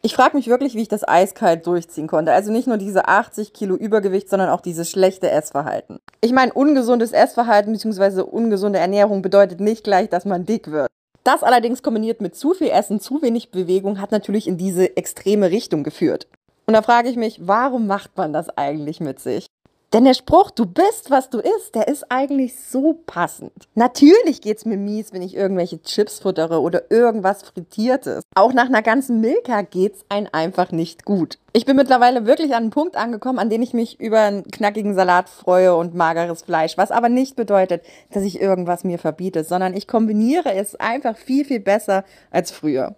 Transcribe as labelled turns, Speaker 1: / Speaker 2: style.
Speaker 1: Ich frage mich wirklich, wie ich das eiskalt durchziehen konnte. Also nicht nur diese 80 Kilo Übergewicht, sondern auch dieses schlechte Essverhalten. Ich meine, ungesundes Essverhalten bzw. ungesunde Ernährung bedeutet nicht gleich, dass man dick wird. Das allerdings kombiniert mit zu viel Essen, zu wenig Bewegung hat natürlich in diese extreme Richtung geführt. Und da frage ich mich, warum macht man das eigentlich mit sich? Denn der Spruch, du bist, was du isst, der ist eigentlich so passend. Natürlich geht's mir mies, wenn ich irgendwelche Chips futtere oder irgendwas Frittiertes. Auch nach einer ganzen Milka geht's einem einfach nicht gut. Ich bin mittlerweile wirklich an einen Punkt angekommen, an dem ich mich über einen knackigen Salat freue und mageres Fleisch. Was aber nicht bedeutet, dass ich irgendwas mir verbiete, sondern ich kombiniere es einfach viel, viel besser als früher.